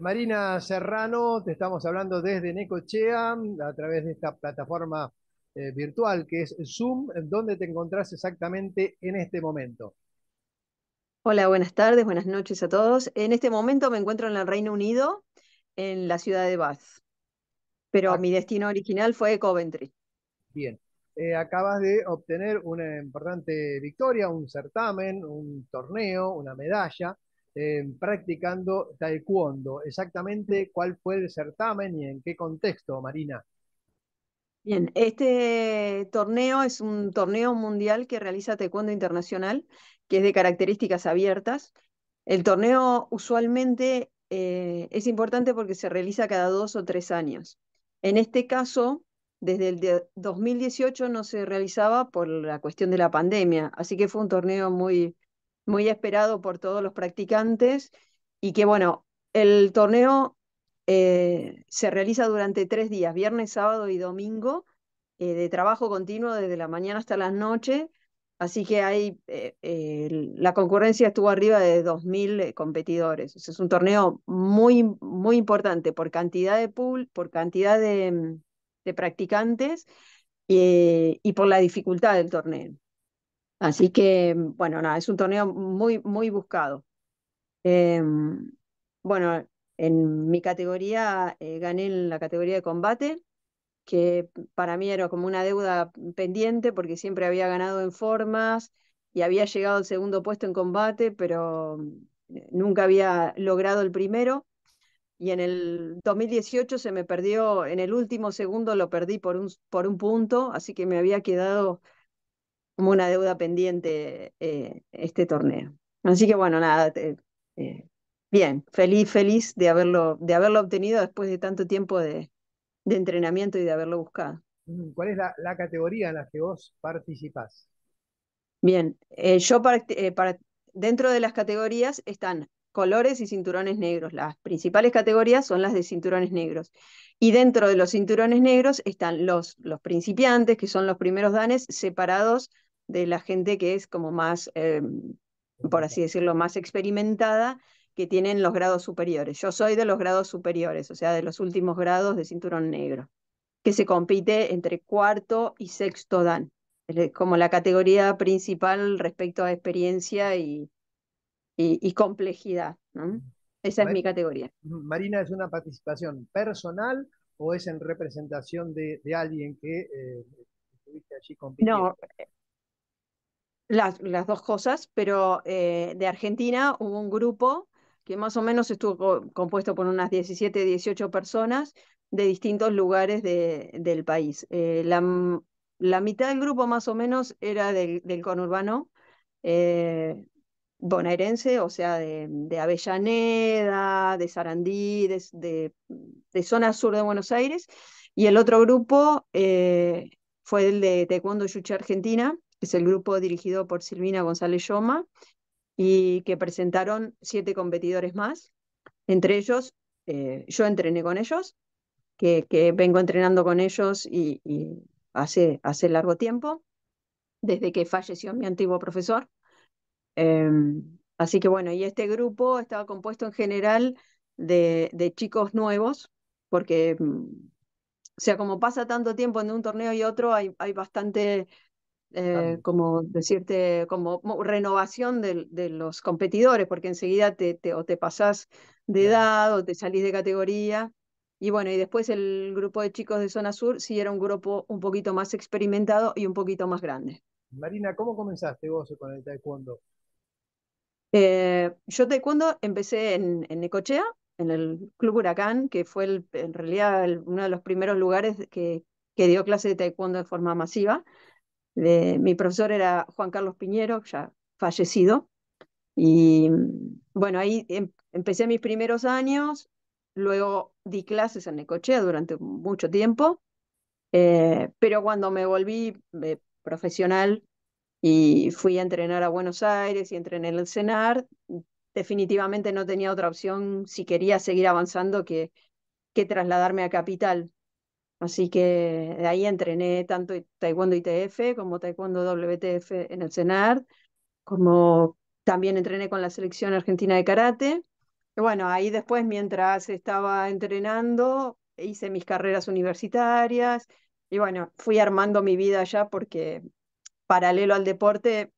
Marina Serrano, te estamos hablando desde Necochea a través de esta plataforma eh, virtual que es Zoom. ¿Dónde te encontrás exactamente en este momento? Hola, buenas tardes, buenas noches a todos. En este momento me encuentro en el Reino Unido, en la ciudad de Bath, pero ah. mi destino original fue Coventry. Bien, eh, acabas de obtener una importante victoria, un certamen, un torneo, una medalla eh, practicando taekwondo. Exactamente mm. cuál fue el certamen y en qué contexto, Marina. Bien, este torneo es un torneo mundial que realiza Taekwondo Internacional, que es de características abiertas. El torneo usualmente eh, es importante porque se realiza cada dos o tres años. En este caso, desde el 2018 no se realizaba por la cuestión de la pandemia, así que fue un torneo muy, muy esperado por todos los practicantes y que bueno, el torneo eh, se realiza durante tres días, viernes, sábado y domingo, eh, de trabajo continuo desde la mañana hasta la noche, Así que hay, eh, la concurrencia estuvo arriba de 2.000 competidores. Es un torneo muy, muy importante por cantidad de pool, por cantidad de practicantes y por la dificultad del torneo. Así que, mm, bueno, nada, es un torneo muy, muy buscado. Em, bueno, en mi categoría eh, gané en la categoría de combate, que para mí era como una deuda pendiente porque siempre había ganado en formas y había llegado al segundo puesto en combate, pero mm, eh, nunca había logrado el primero. Y en el 2018 se me perdió, en el último segundo lo perdí por por un punto, así que me había quedado como una deuda pendiente eh, este torneo. Así que bueno, nada, eh, bien, feliz, feliz de haberlo, de haberlo obtenido después de tanto tiempo de, de entrenamiento y de haberlo buscado. ¿Cuál es la, categoría en la que vos participás? Bien, eh, yo para, dentro de las categorías están colores y cinturones negros. Las principales categorías son las de cinturones negros. Y dentro de los cinturones negros están los, los principiantes, que son los primeros danes, separados de la gente que es como más, em, por así decirlo, más experimentada, que tienen los grados superiores. Yo soy de los grados superiores, o sea, de los últimos grados de cinturón negro, que se compite entre cuarto y sexto dan, como la categoría principal respecto a experiencia y, y, complejidad. Esa es mi categoría. Marina, ¿es una participación personal o es en representación de, alguien que eh, estuviste allí compitiendo? No, eh, las, dos cosas, pero eh, de Argentina hubo un grupo que más o menos estuvo compuesto por unas 17, 18 personas de distintos lugares del país. la, mitad del grupo más o menos era del, conurbano, bonaerense, o sea, de, Avellaneda, de Sarandí, de, zona sur de Buenos Aires, y el otro grupo eh, fue el de Taekwondo Yuche Argentina, que es el grupo dirigido por Silvina González Yoma, y que presentaron siete competidores más, entre ellos, eh, yo entrené con ellos, que, vengo entrenando con ellos y, hace, hace largo tiempo, desde que falleció mi antiguo profesor. Em, así que bueno, y este grupo estaba compuesto en general de, chicos nuevos, porque, mm, o sea, como pasa tanto tiempo en un torneo y otro, hay, hay bastante, eh, como decirte, como renovación de, los competidores, porque enseguida te, te, o te pasás de edad o te salís de categoría. Y bueno, y después el grupo de chicos de Zona Sur sí era un grupo un poquito más experimentado y un poquito más grande. Marina, ¿cómo comenzaste vos con el taekwondo? Eh, yo taekwondo empecé en, en Necochea, en el Club Huracán, que fue en realidad uno de los primeros lugares que, que dio clases de taekwondo de forma masiva. Eh, mi profesor era Juan Carlos Piñero, ya fallecido. Y mm, bueno, ahí em, empecé mis primeros años, luego di clases en Necochea durante mucho tiempo, eh, pero cuando me volví eh, profesional y fui a entrenar a Buenos Aires y entrené en el CENAR. Definitivamente no tenía otra opción si quería seguir avanzando que, que trasladarme a Capital. Así que de ahí entrené tanto Taekwondo ITF como Taekwondo WTF en el CENAR, como también entrené con la selección argentina de karate. Y bueno, ahí después, mientras estaba entrenando, hice mis carreras universitarias y bueno, fui armando mi vida allá porque paralelo al deporte,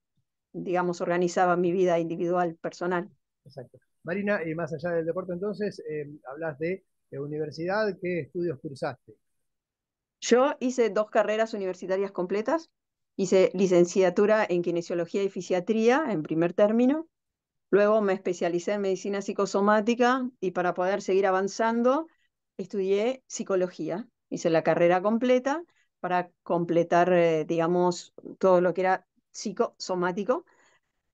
digamos, organizaba mi vida individual, personal. Exacto. Marina, y eh, más allá del deporte entonces, eh, hablas de, de universidad, ¿qué estudios cursaste? Yo hice dos carreras universitarias completas. Hice licenciatura en kinesiología y fisiatría en primer término. Luego me especialicé en medicina psicosomática y para poder seguir avanzando estudié psicología. Hice la carrera completa para completar, eh, digamos, todo lo que era psicosomático.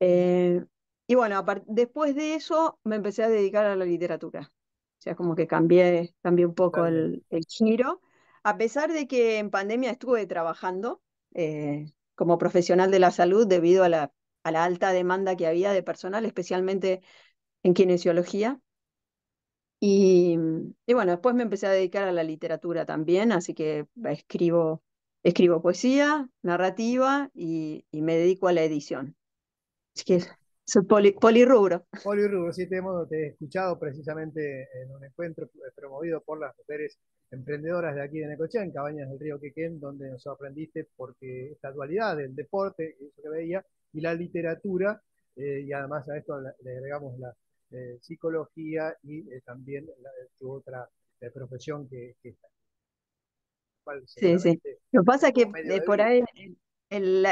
Eh, y bueno, después de eso me empecé a dedicar a la literatura. O sea, como que cambié, cambié un poco el, giro. A pesar de que en pandemia estuve trabajando eh, como profesional de la salud debido a la, a la alta demanda que había de personal, especialmente en kinesiología. Y, y, bueno, después me empecé a dedicar a la literatura también, así que escribo, escribo poesía, narrativa y, y me dedico a la edición. Así que soy poli, polirrubro. Polirrubro, sí, te, te he escuchado precisamente en un encuentro promovido por las mujeres emprendedoras de aquí de Necochea, Cabañas del Río Quequén, donde nos aprendiste porque esta dualidad del deporte, eso que veía, y la literatura, eh, y además a esto le agregamos la, eh, psicología y eh, también su otra eh, profesión que, que Lo que pasa es que por ahí el,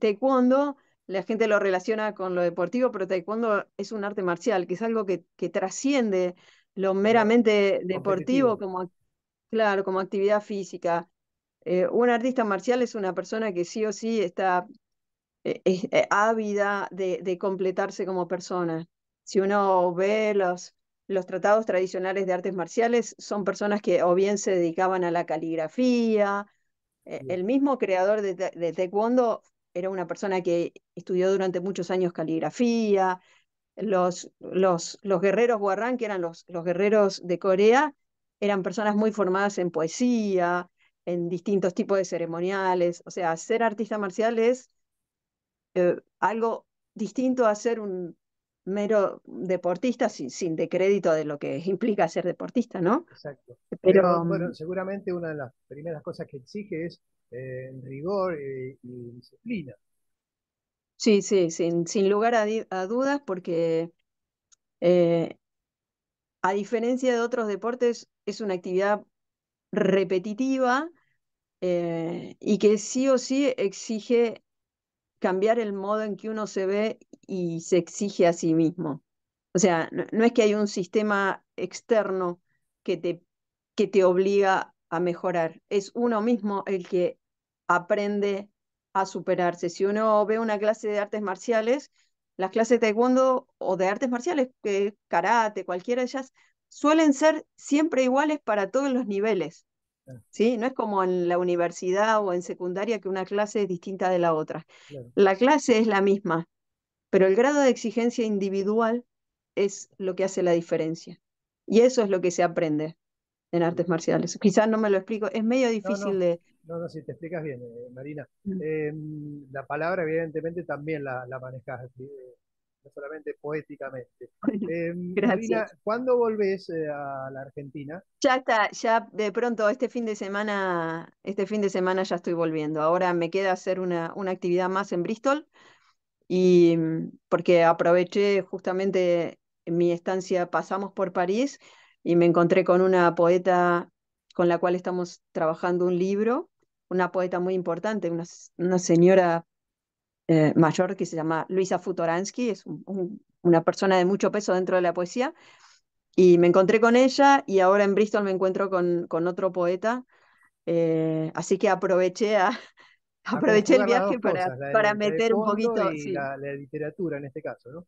taekwondo, la gente lo relaciona con lo deportivo, pero taekwondo es un arte marcial, que es algo que, que trasciende lo meramente deportivo como, claro, como actividad física. un artista marcial es una persona que sí o sí está ávida de, de, completarse como persona. Si uno ve los, los tratados tradicionales de artes marciales, son personas que o bien se dedicaban a la caligrafía. Eh, el mismo creador de, Taekwondo era una persona que estudió durante muchos años caligrafía. Los, los, los guerreros Warrang, que eran los, los guerreros de Corea, eran personas muy formadas en poesía, en distintos tipos de ceremoniales. O sea, ser artista marcial es eh, algo distinto a ser un, mero deportista, sin, sin decrédito de lo que implica ser deportista, ¿no? Exacto. Pero, bueno, mm, seguramente una de las primeras cosas que exige es eh, rigor eh, y disciplina. Sí, sí, sin, lugar a, dudas, porque eh, a diferencia de otros deportes, es una actividad repetitiva y que sí o sí exige cambiar el modo en que uno se ve y se exige a sí mismo. O sea, no, es que hay un sistema externo que te, que te obliga a mejorar, es uno mismo el que aprende a superarse. Si uno ve una clase de artes marciales, las clases de taekwondo o de artes marciales, que karate, cualquiera de ellas, suelen ser siempre iguales para todos los niveles. ¿sí? No es como en la universidad o en secundaria que una clase es distinta de la otra. La clase es la misma, pero el grado de exigencia individual es lo que hace la diferencia. Y eso es lo que se aprende en artes marciales. Quizás no me lo explico, es medio difícil de... No, no, si te explicas bien, eh, Marina. Mm. Em, la palabra, evidentemente, también la, la manejas, eh, no solamente poéticamente. Em, Marina, ¿cuándo volvés eh, a la Argentina? Ya está, ya de pronto, este fin de semana, este fin de semana ya estoy volviendo. Ahora me queda hacer una, una actividad más en Bristol y mm, porque aproveché justamente en mi estancia, pasamos por París y me encontré con una poeta con la cual estamos trabajando un libro, una poeta muy importante, una, señora eh, mayor que se llama Luisa Futoransky, es una persona de mucho peso dentro de la poesía, y me encontré con ella y ahora en Bristol me encuentro con, con otro poeta, eh, así que aproveché a, Ah, aproveché el viaje para, meter un poquito. la, literatura en este caso,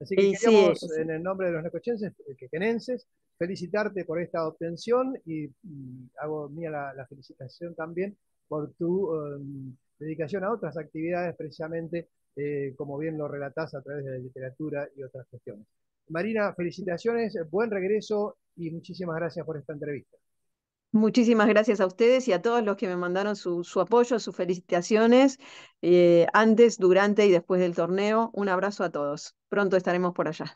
Así que queremos, en el nombre de los necochenses, eh, quequenenses, felicitarte por esta obtención y, hago mía la, felicitación también por tu um, dedicación a otras actividades, precisamente eh, como bien lo relatás a través de la literatura y otras cuestiones. Marina, felicitaciones, buen regreso y muchísimas gracias por esta entrevista. Muchísimas gracias a ustedes y a todos los que me mandaron su, apoyo, sus felicitaciones, eh, antes, durante y después del torneo. Un abrazo a todos. Pronto estaremos por allá.